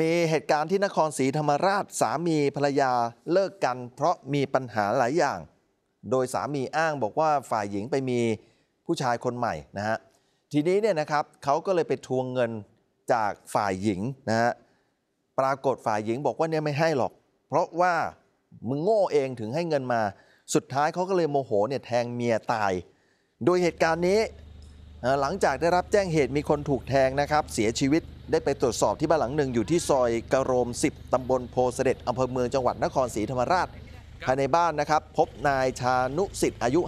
มีเหตุการณ์ที่นครศรีธรรมราช สามีภรรยาเลิกกัน เพราะมีปัญหาหลายอย่าง โดยสามีอ้างบอกว่าฝ่ายหญิงไปมีผู้ชายคนใหม่นะฮะทีนี้เนี่ยนะครับเขาก็เลยไปทวงเงินจากฝ่ายหญิงนะฮะปรากฏฝ่ายหญิงบอกว่าเนี่ยไม่ให้หรอก เพราะว่ามึงโง่เองถึงให้เงินมา สุดท้ายเขาก็เลยโมโหเนี่ยแทงเมียตาย โดยเหตุการณ์นี้หลังจากได้รับแจ้งเหตุมีคนถูกแทงนะครับ เสียชีวิตได้ไปตรวจสอบที่บ้านหลังหนึ่งอยู่ที่ซอยกระโรม 10ตำบลโพเสด็จอำเภอเมืองจังหวัดนครศรีธรรมราชภายในบ้านนะครับพบนายชานุสิทธิ์อายุ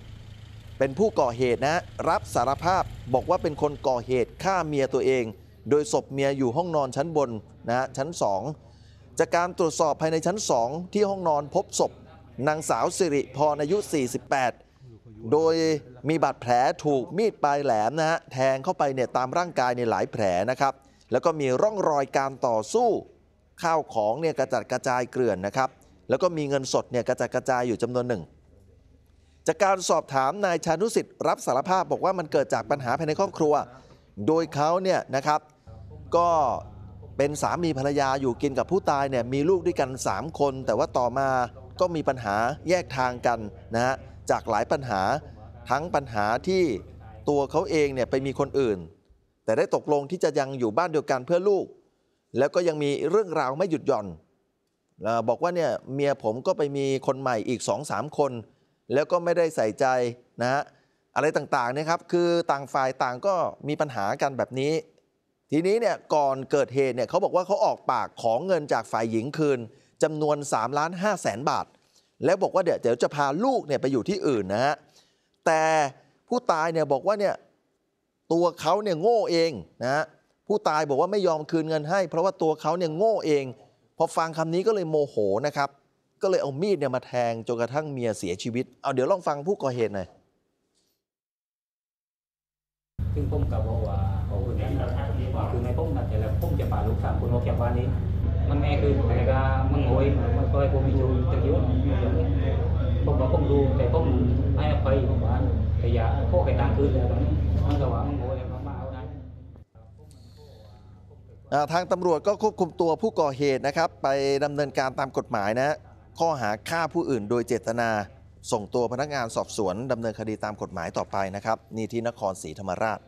52 เป็นผู้ก่อเหตุนะรับสารภาพบอกว่าเป็นคนก่อเหตุฆ่าเมียตัวเอง โดยศพเมียอยู่ห้องนอนชั้นบนนะชั้น2จากการตรวจสอบภายในชั้น 2 ที่ห้องนอนพบศพนางสาวสิริพรอายุ 48โดยมีบาดแผลถูกมีดปลายแหลมนะฮะแทงเข้าไปเนี่ยตามร่างกายในหลายแผลนะครับ แล้วก็มีร่องรอยการต่อสู้ ข้าวของเนี่ยกระจัดกระจายเกลื่อนนะครับ แล้วก็มีเงินสดเนี่ยกระจัดกระจายอยู่จำนวนหนึ่ง จากการสอบถามนายชานุสิทธิ์รับสารภาพบอกว่ามันเกิดจากปัญหาภายในครอบครัว โดยเขาเนี่ยนะครับ ก็เป็นสามีภรรยาอยู่กินกับผู้ตายเนี่ยมีลูกด้วยกัน 3 คน แต่ว่าต่อมาก็มีปัญหาแยกทางกันนะฮะจากหลายปัญหาทั้งปัญหาที่ตัวเขาเองเนี่ยไปมีคนอื่น แต่ได้ตกลงที่จะยังอยู่บ้านเดียวกันเพื่อลูก แล้วก็ยังมีเรื่องราวไม่หยุดหย่อน บอกว่าเนี่ยเมียผมก็ไปมีคนใหม่อีก2อสาคน แล้วก็ไม่ได้ใส่ใจนะฮะอะไรต่างๆนะครับคือต่างฝ่ายต่างก็มีปัญหากันแบบนี้ ทีนี้เนี่ยก่อนเกิดเหตุเนี่ยเขาบอกว่าเขาออกปากของเงินจากฝ่ายหญิงคืนจำนวน3ล้าน5แสนบาทแล้วบอกว่าเดี๋ยวจะพาลูกเนี่ยไปอยู่ที่อื่นนะฮะแต่ผู้ตายเนี่ยบอกว่าเนี่ยตัวเขาเนี่ยโง่เองนะฮะผู้ตายบอกว่าไม่ยอมคืนเงินให้ เพราะว่าตัวเขาเนี่ยโง่เอง พอฟังคำนี้ก็เลยโมโหนะครับ ก็เลยเอามีดเนี่ยมาแทงจนกระทั่งเมียเสียชีวิตเอาเดี๋ยวลองฟังผู้ก่อเหตุหน่อยซึ่งผมกับว่าว่าโอ้คุณแม่คือในผมนัดแต่แล้วผมจะป่าลูกสาวคุณว่าแ่ว่านี้มันแม่คืออยมาซอยผมมีจุู่ตะเยอะผมบอกผมดูแต่ผมให้อภัยผมว่าแต่อย่าโคกไปตังคืนเลยตอนนี้มันก็ว่าโอยมาเอานะทางตำรวจก็ควบคุมตัวผู้ก่อเหตุนะครับ ไปดำเนินการตามกฎหมายนะข้อหาฆ่าผู้อื่นโดยเจตนาส่งตัวพนักงานสอบสวนดำเนินคดีตามกฎหมายต่อไปนะครับ นี่ที่นครศรีธรรมราช